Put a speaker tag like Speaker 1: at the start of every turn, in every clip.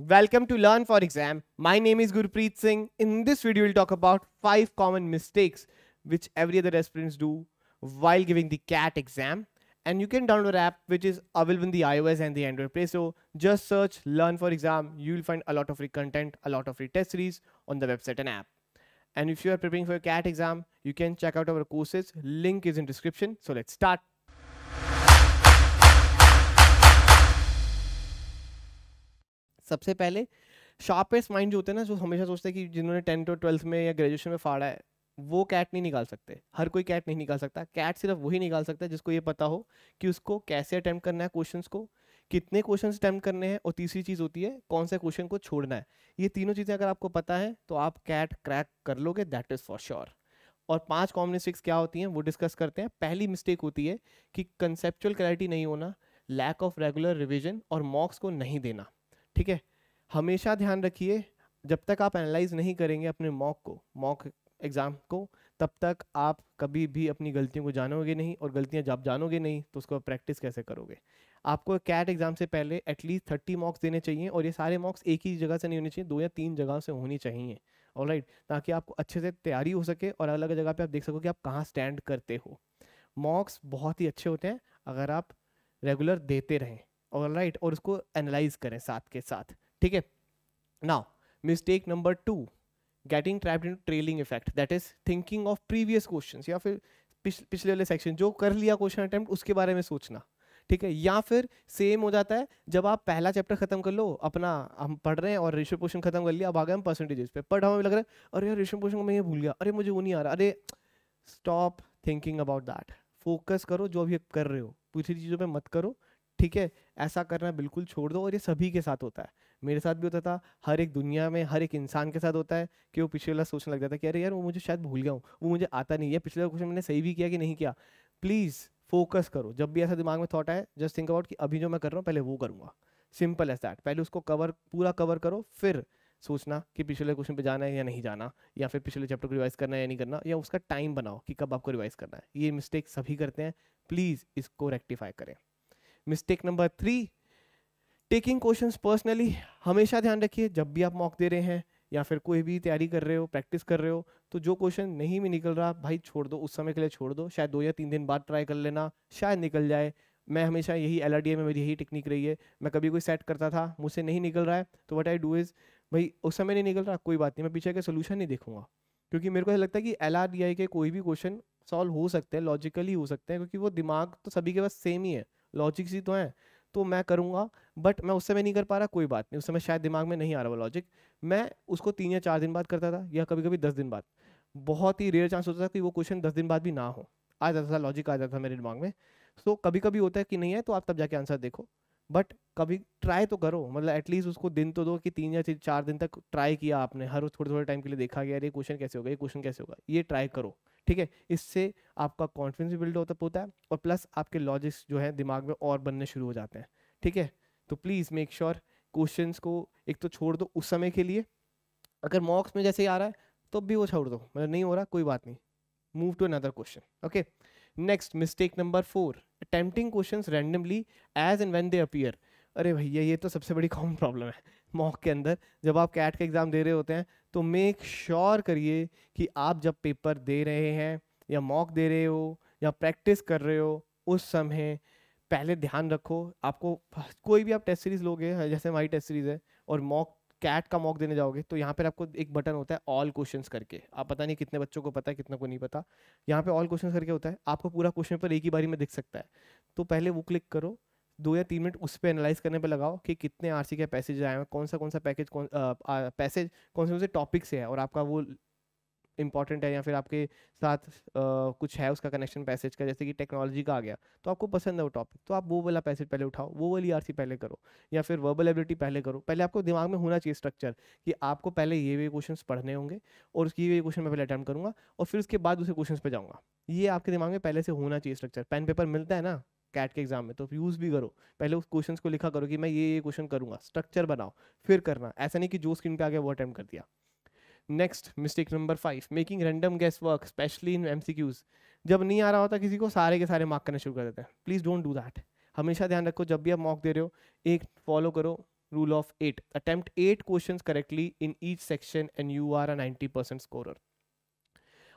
Speaker 1: Welcome to Learn for Exam. My name is Gurpreet Singh. In this video, we'll talk about five common mistakes which every other aspirants do while giving the CAT exam. And you can download an app, which is available in the iOS and the Android Play. So just search Learn for Exam. You'll find a lot of free content, a lot of free test series on the website and app. And if you are preparing for a CAT exam, you can check out our courses. Link is in description. So let's start. सबसे पहले sharpest mind जो होते हैं ना जो हमेशा सोचते हैं कि जिन्होंने टेंथ और ट्वेल्थ में या ग्रेजुएशन में फाड़ा है वो कैट नहीं निकाल सकते हर कोई कैट नहीं निकाल सकता कैट सिर्फ वही निकाल सकता है जिसको ये पता हो कि उसको कैसे अटैम्प्ट करना है क्वेश्चन को कितने क्वेश्चन अटैम्प्ट करने हैं और तीसरी चीज़ होती है कौन से क्वेश्चन को छोड़ना है ये तीनों चीज़ें अगर आपको पता है तो आप कैट क्रैक कर लोगे दैट इज़ फॉर श्योर और पांच कॉमन मिस्टेक्स क्या होती हैं वो डिस्कस करते हैं पहली मिस्टेक होती है कि कंसेप्चुअल क्लैरिटी नहीं होना लैक ऑफ रेगुलर रिविजन और मॉक्स को नहीं देना ठीक है हमेशा ध्यान रखिए जब तक आप एनालाइज नहीं करेंगे अपने मॉक को मॉक एग्ज़ाम को तब तक आप कभी भी अपनी गलतियों को जानोगे नहीं और गलतियां जब जानोगे नहीं तो उसको प्रैक्टिस कैसे करोगे आपको कैट एग्ज़ाम से पहले एटलीस्ट थर्टी मॉक्स देने चाहिए और ये सारे मॉक्स एक ही जगह से नहीं होने चाहिए दो या तीन जगह से होनी चाहिए और राइट ताकि आपको अच्छे से तैयारी हो सके और अलग जगह पर आप देख सको कि आप कहाँ स्टैंड करते हो मॉक्स बहुत ही अच्छे होते हैं अगर आप रेगुलर देते रहें और राइट और उसको एनालाइज करें साथ के साथ ठीक है now mistake number two getting trapped in trailing effect that is thinking of previous question या फिर पिछ, पिछले वाले सेक्शन जो कर लिया क्वेश्चन अटेम्प्ट उसके बारे में सोचना ठीक है या फिर सेम हो जाता है जब आप पहला चैप्टर खत्म कर लो अपना हम पढ़ रहे हैं और रेशो पोषण खत्म कर लिया अब आ गए हम परसेंटेजेस पे बट हमें लग रहा है अरे यार रेशो पोर्शन मैं ये भूल गया अरे मुझे वो नहीं आ रहा अरे stop thinking about that focus करो जो अभी कर रहे हो पूछी चीज़ों पर मत करो ठीक है ऐसा करना बिल्कुल छोड़ दो और ये सभी के साथ होता है मेरे साथ भी होता था हर एक दुनिया में हर एक इंसान के साथ होता है कि वो पिछले वाला सोचने लग जाता है कि अरे यार वो मुझे शायद भूल गया हूँ वो मुझे आता नहीं है पिछले क्वेश्चन मैंने सही भी किया कि नहीं किया प्लीज़ फोकस करो जब भी ऐसा दिमाग में थॉट आए जस्ट थिंक अबाउट कि अभी जो मैं कर रहा हूँ पहले वो करूँगा सिंपल एज दैट पहले उसको कवर पूरा कवर करो फिर सोचना कि पिछले क्वेश्चन पे जाना है या नहीं जाना या फिर पिछले चैप्टर को रिवाइज करना है या नहीं करना या उसका टाइम बनाओ कि कब आपको रिवाइज करना है ये मिस्टेक सभी करते हैं प्लीज़ इसको रेक्टिफाई करें mistake number three taking questions personally हमेशा ध्यान रखिए जब भी आप मॉक दे रहे हैं या फिर कोई भी तैयारी कर रहे हो प्रैक्टिस कर रहे हो तो जो क्वेश्चन नहीं भी निकल रहा भाई छोड़ दो उस समय के लिए छोड़ दो शायद दो या तीन दिन बाद ट्राई कर लेना शायद निकल जाए मैं हमेशा यही एल में मेरी यही टेक्निक रही है मैं कभी कोई सेट करता था मुझसे नहीं निकल रहा है तो वट आई डू इज़ भाई उस समय नहीं निकल रहा कोई बात नहीं मैं पीछे का सोल्यूशन नहीं देखूंगा क्योंकि मेरे को ऐसा लगता है कि एल के कोई भी क्वेश्चन सॉल्व हो सकते हैं लॉजिकली हो सकते हैं क्योंकि वो दिमाग तो सभी के पास सेम ही है लॉजिक ही तो है तो मैं करूँगा बट मैं उस समय नहीं कर पा रहा कोई बात नहीं उस समय शायद दिमाग में नहीं आ रहा वो लॉजिक मैं उसको तीन या चार दिन बाद करता था या कभी कभी दस दिन बाद बहुत ही रेयर चांस होता था कि वो क्वेश्चन दस दिन बाद भी ना हो आ जाता था लॉजिक आ जाता था मेरे दिमाग में तो कभी कभी होता है कि नहीं है तो आप तब जाके आंसर देखो बट कभी ट्राई तो करो मतलब एटलीस्ट उसको दिन तो दो कि तीन या चार दिन तक ट्राई किया आपने हर थोड़े थोड़े टाइम के लिए देखा गया यार ये क्वेश्चन कैसे होगा ये क्वेश्चन कैसे होगा ये ट्राई करो ठीक है इससे आपका कॉन्फिडेंस भी बिल्ड होता होता है और प्लस आपके लॉजिक्स जो है दिमाग में और बनने शुरू हो जाते हैं ठीक है तो प्लीज़ मेक श्योर क्वेश्चन को एक तो छोड़ दो उस समय के लिए अगर मॉक्स में जैसे ही आ रहा है तो भी वो छोड़ दो मतलब नहीं हो रहा कोई बात नहीं move to another question okay next mistake number four attempting question randomly as and when they appear अरे भैया ये तो सबसे बड़ी कॉमन प्रॉब्लम है मॉक के अंदर जब आप कैट का एग्ज़ाम दे रहे होते हैं तो मेक श्योर करिए कि आप जब पेपर दे रहे हैं या मॉक दे रहे हो या प्रैक्टिस कर रहे हो उस समय पहले ध्यान रखो आपको कोई भी आप टेस्ट सीरीज लोगे हाँ, जैसे हमारी टेस्ट सीरीज है और मॉक कैट का मॉक देने जाओगे तो यहाँ पर आपको एक बटन होता है ऑल क्वेश्चन करके आप पता नहीं कितने बच्चों को पता है कितने को नहीं पता यहाँ पे ऑल क्वेश्चन करके होता है आपको पूरा क्वेश्चन पर एक ही बारी में दिख सकता है तो पहले वो क्लिक करो दो या तीन मिनट उस पर एनालाइज करने पर लगाओ कि कितने आर के पैसेज आए हैं कौन सा कौन सा पैकेज कौन पैसेज कौन से कौन से टॉपिक से है और आपका वो इंपॉर्टेंट है या फिर आपके साथ आ, कुछ है उसका कनेक्शन पैसेज का जैसे कि टेक्नोलॉजी का आ गया तो आपको पसंद है वो टॉपिक तो आप वो वाला पैसेज पहले उठाओ वो वाली आर पहले करो या फिर वर्बल एबिलिटी पहले करो पहले आपको दिमाग में होना चाहिए स्ट्रक्चर कि आपको पहले ये वे क्वेश्चन पढ़ने होंगे और उसकी ये क्वेश्चन मैं पहले अटैम्प्ट करूँगा और फिर उसके बाद दूसरे क्वेश्चन पर जाऊँगा ये आपके दिमाग में पहले से होना चाहिए स्ट्रक्चर पेन पेपर मिलता है ना कैट के एग्जाम में तो यूज़ भी करो पहले उस क्वेश्चन को लिखा करो कि मैं ये ये क्वेश्चन करूँगा स्ट्रक्चर बनाओ फिर करना ऐसा नहीं कि जो स्क्रीन पे आ गया वो अटैम्प्ट कर दिया next mistake number five making random guess work specially in M जब नहीं आ रहा होता किसी को सारे के सारे मार्क करना शुरू कर देते हैं प्लीज़ डोंट डू दैट हमेशा ध्यान रखो जब भी आप मॉक दे रहे हो एक फॉलो करो rule of eight attempt eight question correctly in each section and you are a ninety percent score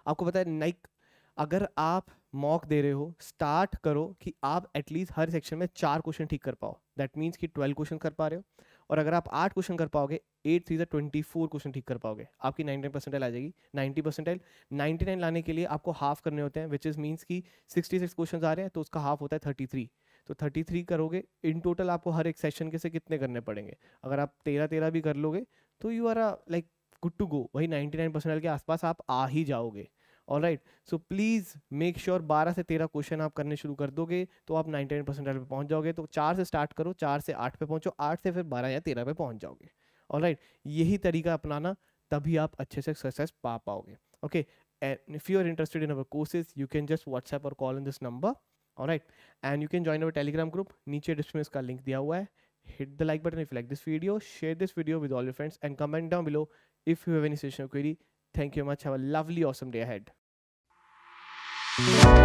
Speaker 1: आपको पता है नाइक अगर आप मॉक दे रहे हो स्टार्ट करो कि आप एटलीस्ट हर सेक्शन में चार क्वेश्चन ठीक कर पाओ दैट मीन्स कि ट्वेल्व क्वेश्चन कर पा रहे हो और अगर आप आठ क्वेश्चन कर पाओगे eight three twenty four question ठीक कर पाओगे आपकी नाइनटी नाइन परसेंटाइल आ जाएगी नाइन्टी परसेंटाइल नाइन्टी नाइन लाने के लिए आपको हाफ करने होते हैं विच इज़ मीन्स कि सिक्सटी सिक्स क्वेश्चन आ रहे हैं तो उसका हाफ होता है थर्टी थ्री तो थर्टी थ्री करोगे इन टोटल आपको हर एक सेशन के से कितने करने पड़ेंगे अगर आप तेरह तेरह भी कर लोगे तो you are like good to go वही नाइन्टी नाइन परसेंटाइल के आसपास आप आ ही जाओगे all right so please make sure बारह से तेरह क्वेश्चन आप करने शुरू कर दोगे तो आप नाइनटी नाइन परसेंट पहुंच जाओगे तो चार से स्टार्ट करो चार से आठ पे पहुंचो आठ से फिर बारह या तेरह पे पहुंच जाओगे ऑल राइट यही तरीका अपनाना तभी आप अच्छे से सक्सेस पा पाओगे okay and if you are interested in our courses you can just WhatsApp और call in this number all right and you can join our Telegram group नीचे डिस्क्रिप्शन का लिंक दिया हुआ है hit the like button if like this video share this video with all your friends and comment down below if you have any session query query thank you much have a lovely awesome day ahead Thank you.